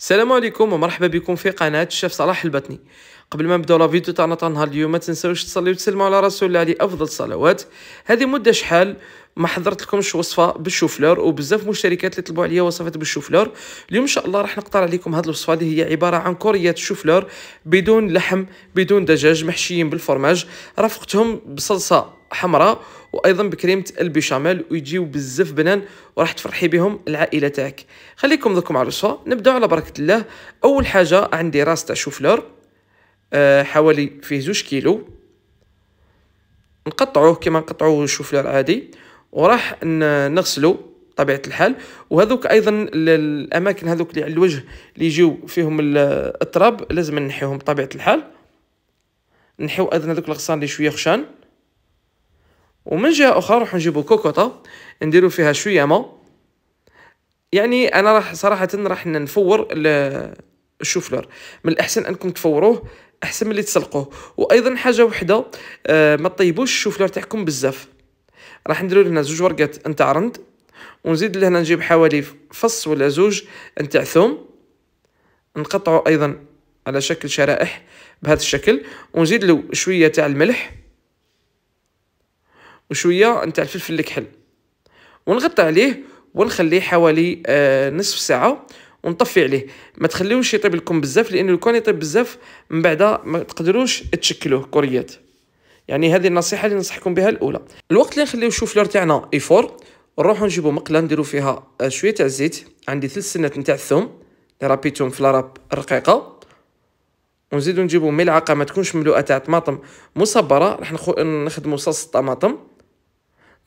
السلام عليكم ومرحبا بكم في قناة الشيف صلاح البطني قبل ما نبداو لا فيديو تاعنا تاع نهار اليوم ما تنساوش تصليو وتسلموا على رسول الله عليه افضل الصلوات هذه مده شحال ما حضرت لكمش وصفه بالشوفلور وبزاف مشتركات اللي طلبوا عليا وصفات بالشوفلور اليوم ان شاء الله راح نقطع عليكم هذه الوصفه اللي هي عباره عن كوريات الشوفلور بدون لحم بدون دجاج محشيين بالفرماج رافقتهم بصلصه حمراء وايضا بكريمه البيشاميل ويجيو بزاف بنان وراح تفرحي بهم العائله تاعك خليكم دوكم على الوصفه نبداو على بركه الله اول حاجه عندي راس تاع شوفلور أه حوالي فيه زوج كيلو نقطعوه كما نقطعو الشوفلور عادي وراح نغسلو طبيعه الحال وهذوك ايضا الاماكن هذوك اللي على الوجه اللي يجيو فيهم التراب لازم نحيوهم بطبيعه الحال نحيو ايضا هذوك الغصان اللي شويه خشان ومن جهه اخرى راح نجيبو كوكوطه نديرو فيها شويه ما يعني انا راح صراحه راح نفور الشوفلر من الاحسن انكم تفوروه احسن من اللي تسلقوه وايضا حاجه وحده آه ما تطيبوش الشوفلر تاعكم بزاف راح نديرو لهنا زوج ورقات نتاع رند ونزيد لهنا نجيب حوالي فص ولا زوج نتاع ثوم نقطعه ايضا على شكل شرائح بهذا الشكل ونزيد له شويه تاع الملح وشويه نتاع الفلفل الكحل ونغطي عليه ونخليه حوالي آه نصف ساعه ونطفي عليه ما تخليوش يطيب لكم بزاف لانه كان يطيب بزاف من بعد ما تقدروش تشكلوه كوريات يعني هذه النصيحه اللي ننصحكم بها الاولى الوقت اللي نخليو الشوفلور تاعنا يفور نروحو نجيبو مقله نديرو فيها آه، شويه تاع الزيت عندي ثلث سنات نتاع الثوم اللي رابيتهم في لاراب رقيقه ونزيدو نجيبو ملعقه ما تكونش مملوءه تاع طماطم مصبره راح نخدمو صلصه الطماطم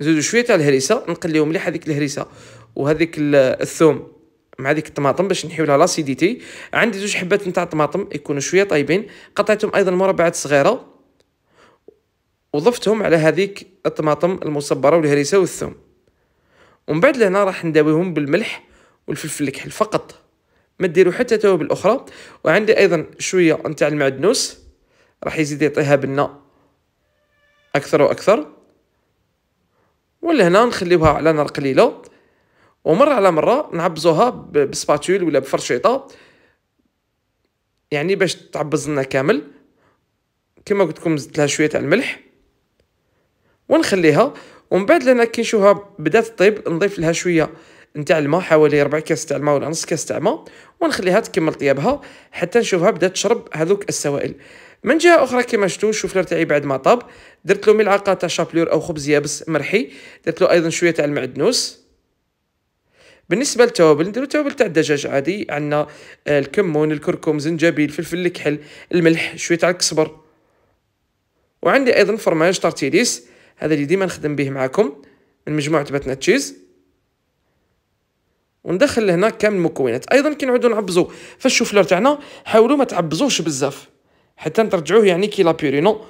نزيدو شويه تاع الهريسه نقليو مليح هذيك الهريسه وهذيك الثوم مع ديك الطماطم باش نحيو لها لاسيديتي عندي زوج حبات نتاع طماطم يكونوا شويه طايبين قطعتهم ايضا مربعات صغيره وضفتهم على هذيك الطماطم المصبره والهريسه والثوم ومن بعد لهنا راح نداويهم بالملح والفلفل الكحل فقط ما ديروا حتى توابل اخرى وعندي ايضا شويه نتاع المعدنوس راح يزيد يعطيها بنه اكثر واكثر ولا هنا نخليوها على نار قليله ومره على مره نعبزوها بسباتول ولا بفرشيطه يعني باش تعبز لنا كامل كما قلت لكم زدت لها شويه تاع الملح ونخليها ومن بعد لنا كي نشوفها بدات طيب نضيف لها شويه نتاع الماء حوالي ربع كاس تاع الماء ولا نص كاس تاع الماء ونخليها تكمل طيابها حتى نشوفها بدات تشرب هذوك السوائل من جهه اخرى كما شفتوا الشوفلر تاعي بعد ما طاب درت له ملعقه تاع شابلور او خبز يابس مرحي درت له ايضا شويه تاع المعدنوس بالنسبه للتوابل نديرو توابل تاع الدجاج عادي عندنا آه، الكمون الكركم زنجبيل فلفل الكحل الملح شويه تاع الكسبر وعندي ايضا فرماج تارتيليس هذا اللي ديما نخدم به معاكم من مجموعه باتنا تشيز وندخل لهنا كامل المكونات ايضا كي نعودو نعبزو فالشوفلور تاعنا حاولوا ما تعبزوش بزاف حتى نرجعوه يعني كي لابيرينو نو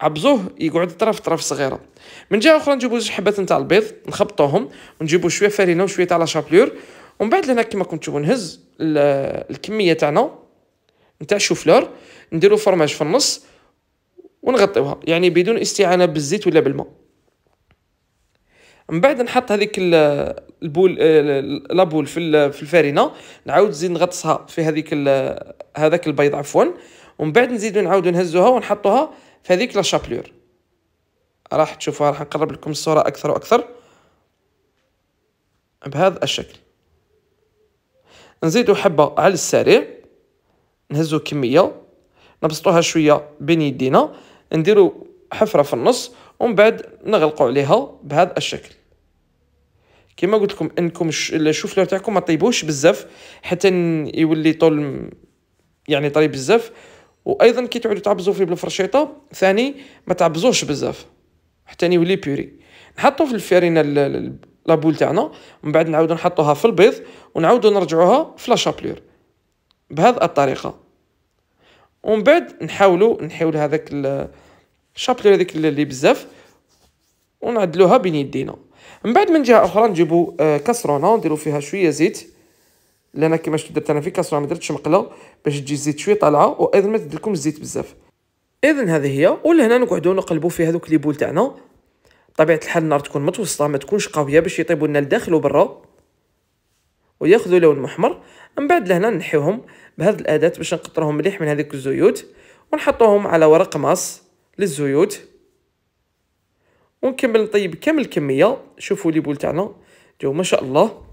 عبزوه يقعد طرف طرف صغيره من جهه اخرى نجيبو جوج حبات نتاع البيض نخبطوهم ونجيبو شويه فارينه وشويه تاع لاشابلور ومن بعد لهنا كيما كنتو تشوفو نهز الكميه تاعنا نتاع الشوفلور نديرو فرماج في النص ونغطيوها يعني بدون استعانه بالزيت ولا بالماء من بعد نحط هذيك البول لابول في الفارينه نعاود نزيد نغطسها في هذيك هذاك البيض عفوا ومن بعد نزيدو نعاودو نهزوها ونحطوها في هذيك لا شابلور راح تشوفوها راح نقرب لكم الصوره اكثر واكثر بهذا الشكل نزيدو حبه على السريع نهزو كميه نبسطوها شويه بين يدينا نديرو حفره في النص ومن بعد نغلقوا عليها بهذا الشكل كما قلت لكم انكم لو تاعكم ما طيبوش بزاف حتى يولي طول يعني طري بزاف وايضا كي تعودوا تعبزوا فيه بالفرشيطه ثاني ما تعبزوهش بزاف حتى يولي بيوري نحطو في الفرينه لابول تاعنا من بعد نعاودو نحطوها في البيض ونعاودوا نرجعوها في لاشابلور بهذه الطريقه ومن بعد نحاولو نحاول هذاك الشابلور هذيك اللي بزاف ونعدلوها بين يدينا من بعد من جهه اخرى نجيبو آه، كسرونه ونديرو فيها شويه زيت لان كما شفتوا درت انا في كاسرونه ما درتش مقله باش تجي الزيت شويه طالعه وايضا ما تدلكم الزيت بزاف اذا هذه هي ولهنا نقعدوا نقلبوا في هذوك لي بول تاعنا طبيعه الحال النار تكون متوسطه ما تكونش قويه باش يطيبوا لنا الداخل وبرا وياخذوا لون محمر من بعد لهنا نحيوهم بهذه الاداه باش نقطرهم مليح من هذيك الزيوت ونحطوهم على ورق ماس للزيوت ونكمل نطيب كامل الكميه شوفوا لي بول تاعنا جو ما شاء الله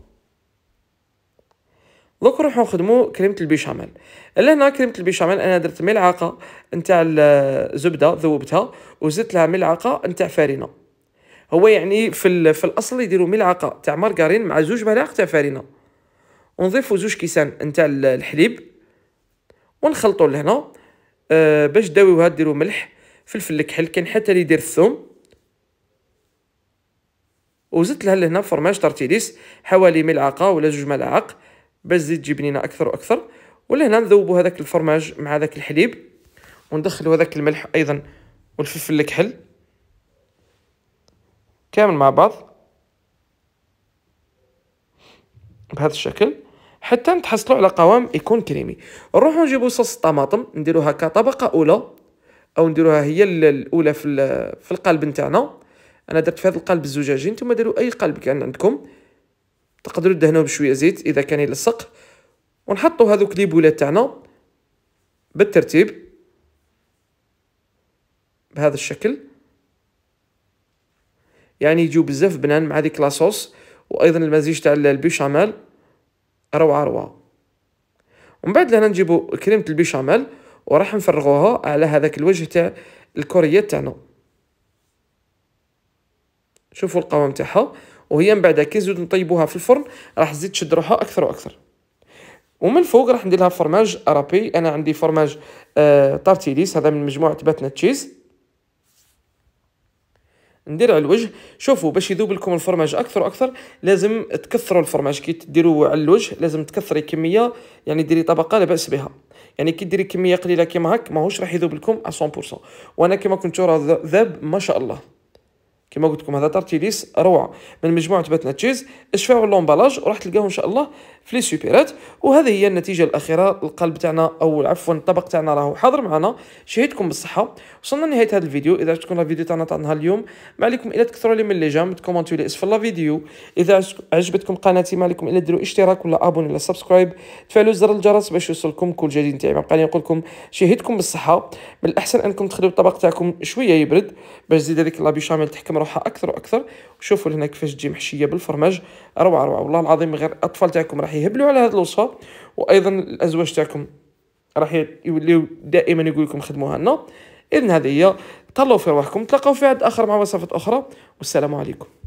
دوك نروحو نخدمو كريمه البيشاميل لهنا كريمه البيشاميل انا درت ملعقه نتاع الزبده ذوبتها وزدت لها ملعقه نتاع فارينة هو يعني في في الاصل يديرو ملعقه تاع مارغرين مع زوج ملاعق تاع و نضيفو زوج كيسان نتاع الحليب نخلطو لهنا أه باش داويوها ديرو ملح فلفل الكحل كان حتى اللي يدير الثوم وزدت لها لهنا فرماج طرتيليس حوالي ملعقه ولا زوج ملاعق باش تزيد تجيب لينا اكثر واكثر ولهنا نذوبوا هذاك الفرماج مع ذاك الحليب وندخلوا هذاك الملح ايضا والفلفل الكحل كامل مع بعض بهذا الشكل حتى نتحصلوا على قوام يكون كريمي نروحوا نجيبوا صوص الطماطم نديروها كطبقه اولى او نديروها هي الاولى في في نتاعنا انا درت في هذا القلب الزجاجي نتوما ديروا اي قلب كان عندكم تقدروا تدهنوه بشويه زيت اذا كان يلصق ونحطوا هذوك لي بولات تاعنا بالترتيب بهذا الشكل يعني يجيو بزاف بنان مع هذيك لاصوص وايضا المزيج تاع البيشاميل روعه روعه ومن بعد لهنا نجيبو كريمه البيشاميل وراح نفرغوها على هذاك الوجه تاع الكوريات تاعنا شوفوا القوام تاعها وهي من بعد كي نزيدو نطيبوها في الفرن راح تزيد تشد روحها اكثر واكثر ومن فوق راح ندير لها فرماج ارابي انا عندي فرماج آه طارتيليس هذا من مجموعه باتنا تشيز ندير على الوجه شوفوا باش يذوب لكم الفرماج اكثر واكثر لازم تكثروا الفرماج كي تديروه على الوجه لازم تكثري كميه يعني ديري طبقه لا باس بها يعني كي ديري كميه قليله كيما هاك ماهوش راح يذوب لكم 100% وانا كيما كنتو راه ذاب ما شاء الله كما قلت لكم هذا تارتيليس روعه من مجموعه باتنا تشيز اشفاو اللومبالاج وراح تلقاوه ان شاء الله في لي سوبيرات وهذه هي النتيجه الاخيره القلب تاعنا او عفوا الطبق تاعنا راهو حاضر معنا شهيتكم بالصحه وصلنا لنهايه هذا الفيديو اذا عجبتكم الفيديو تاعنا تاع نهار اليوم ما عليكم الا تكثروا لي من لي جام تكومونتوا لي اسفل الفيديو اذا عجبتكم قناتي ما عليكم الا ديروا اشتراك ولا ابون ولا سبسكرايب تفعلوا زر الجرس باش يوصلكم كل جديد تاعي ما بقى نقول لكم شهيتكم بالصحه من الاحسن انكم تخليوا الطبق تاعكم شويه يبرد باش تزيد هذيك لابي شاميل تحكم روحها اكثر واكثر وشوفوا هنا كيفاش تجي محشيه بالفرماج روعه روعه والله العظيم غير الاطفال تاعكم راح راح يهبلوا على هذه الوصفه وايضا الازواج تاعكم راح يوليو دائما يقول لكم خدموها لنا اذا هذه هي تهلاو في روحكم تلاقاو في عد اخر مع وصفات اخرى والسلام عليكم